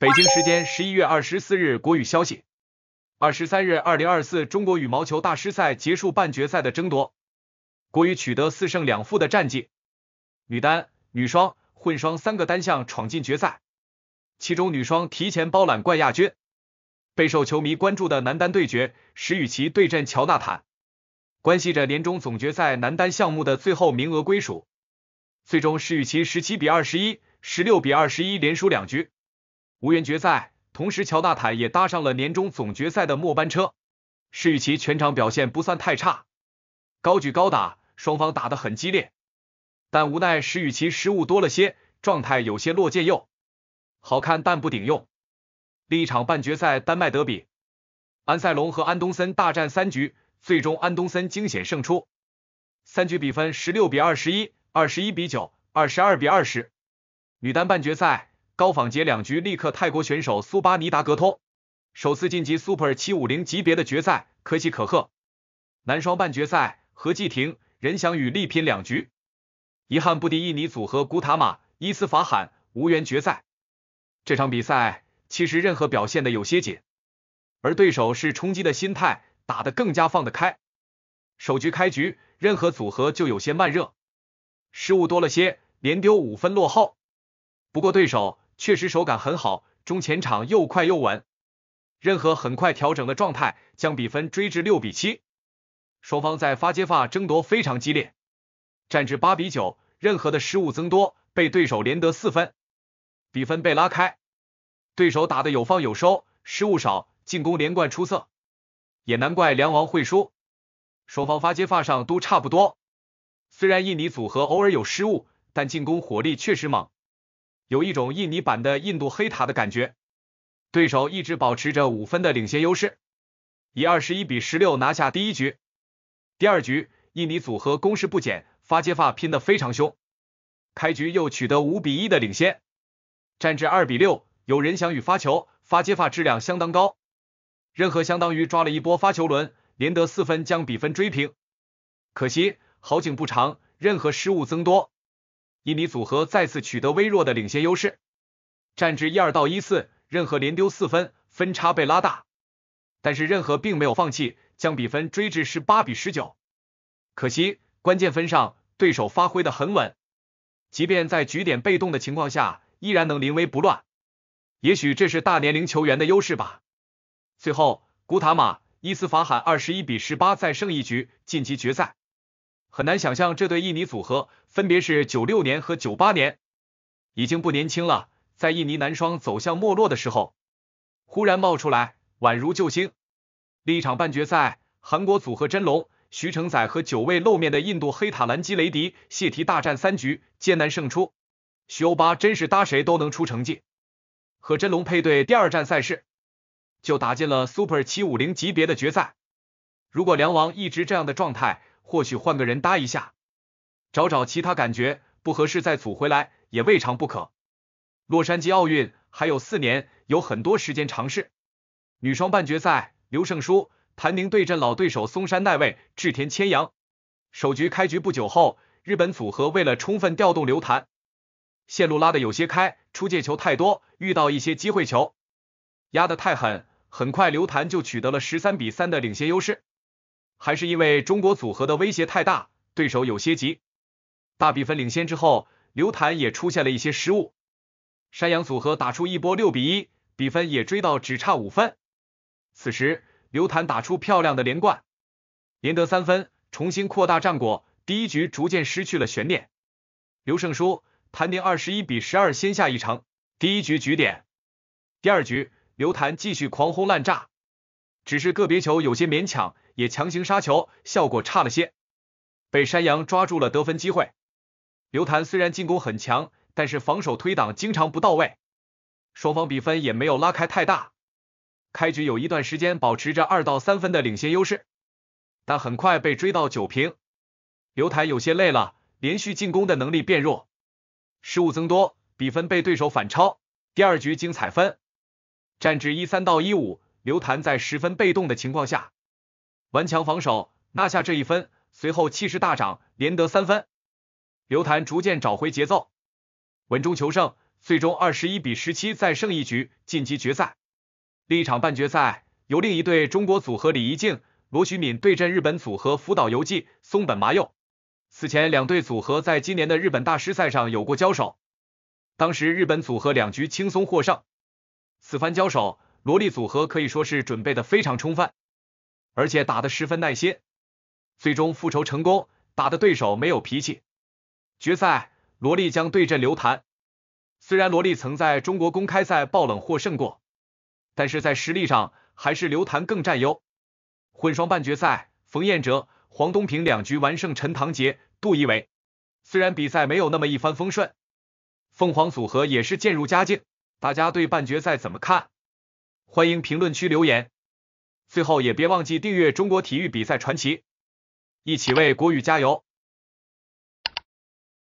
北京时间十一月二十四日，国羽消息：二十三日，二零二四中国羽毛球大师赛结束半决赛的争夺，国羽取得四胜两负的战绩，女单、女双、混双三个单项闯进决赛，其中女双提前包揽冠亚军。备受球迷关注的男单对决石宇奇对阵乔纳坦，关系着年终总决赛男单项目的最后名额归属。最终，石宇奇十七比二十一、十六比二十一连输两局。无缘决赛，同时乔纳坦也搭上了年终总决赛的末班车。石宇奇全场表现不算太差，高举高打，双方打得很激烈，但无奈石宇奇失误多了些，状态有些落劲又好看但不顶用。另一场半决赛丹麦德比，安塞龙和安东森大战三局，最终安东森惊险胜出。三局比分十六比二十一，二十一比九，二十二比二十。女单半决赛。高仿节两局力克泰国选手苏巴尼达格托，首次晋级 Super 750级别的决赛，可喜可贺。男双半决赛，何继霆、任翔宇力拼两局，遗憾不敌印尼组合古塔马、伊斯法罕，无缘决赛。这场比赛其实任何表现的有些紧，而对手是冲击的心态，打得更加放得开。首局开局任何组合就有些慢热，失误多了些，连丢五分落后。不过对手。确实手感很好，中前场又快又稳。任何很快调整的状态，将比分追至六比七。双方在发接发争夺非常激烈，战至八比九，任何的失误增多，被对手连得四分，比分被拉开。对手打的有放有收，失误少，进攻连贯出色，也难怪梁王会输。双方发接发上都差不多，虽然印尼组合偶尔有失误，但进攻火力确实猛。有一种印尼版的印度黑塔的感觉。对手一直保持着五分的领先优势，以二十一比十六拿下第一局。第二局，印尼组合攻势不减，发接发拼的非常凶，开局又取得五比一的领先，战至二比六，有人想与发球，发接发质量相当高。任何相当于抓了一波发球轮，连得四分将比分追平。可惜好景不长，任何失误增多。迷你组合再次取得微弱的领先优势，战至一二到一四，任何连丢四分，分差被拉大。但是任何并没有放弃，将比分追至十八比十九。可惜关键分上，对手发挥的很稳，即便在局点被动的情况下，依然能临危不乱。也许这是大年龄球员的优势吧。最后，古塔马伊斯法罕二十一比十八再胜一局，晋级决赛。很难想象这对印尼组合分别是九六年和九八年，已经不年轻了。在印尼男双走向没落的时候，忽然冒出来，宛如救星。另一场半决赛，韩国组合真龙徐承宰和久未露面的印度黑塔兰基雷迪谢提大战三局，艰难胜出。徐欧巴真是搭谁都能出成绩，和真龙配对，第二站赛事就打进了 Super 七五零级别的决赛。如果梁王一直这样的状态，或许换个人搭一下，找找其他感觉不合适再组回来也未尝不可。洛杉矶奥运还有四年，有很多时间尝试。女双半决赛，刘胜书、谭宁对阵老对手松山奈未、志田千阳。首局开局不久后，日本组合为了充分调动刘谭，线路拉的有些开，出界球太多，遇到一些机会球，压的太狠，很快刘谭就取得了十三比三的领先优势。还是因为中国组合的威胁太大，对手有些急。大比分领先之后，刘谭也出现了一些失误，山羊组合打出一波六比一，比分也追到只差五分。此时，刘谭打出漂亮的连贯，连得三分，重新扩大战果，第一局逐渐失去了悬念。刘胜书、谭宁二十一比十二先下一城，第一局局点。第二局，刘谭继续狂轰滥炸，只是个别球有些勉强。也强行杀球，效果差了些，被山羊抓住了得分机会。刘谭虽然进攻很强，但是防守推挡经常不到位，双方比分也没有拉开太大。开局有一段时间保持着二到三分的领先优势，但很快被追到九平。刘谭有些累了，连续进攻的能力变弱，失误增多，比分被对手反超。第二局精彩分，战至一三到一五，刘谭在十分被动的情况下。顽强防守，拿下这一分，随后气势大涨，连得三分。刘谭逐渐找回节奏，稳中求胜，最终二十一比十七再胜一局，晋级决赛。另一场半决赛由另一对中国组合李怡静、罗徐敏对阵日本组合福岛由纪、松本麻佑。此前两队组合在今年的日本大师赛上有过交手，当时日本组合两局轻松获胜。此番交手，萝莉组合可以说是准备的非常充分。而且打的十分耐心，最终复仇成功，打的对手没有脾气。决赛，罗莉将对阵刘谭。虽然罗莉曾在中国公开赛爆冷获胜过，但是在实力上还是刘谭更占优。混双半决赛，冯彦哲、黄东萍两局完胜陈唐杰、杜一伟。虽然比赛没有那么一帆风顺，凤凰组合也是渐入佳境。大家对半决赛怎么看？欢迎评论区留言。最后也别忘记订阅《中国体育比赛传奇》，一起为国羽加油！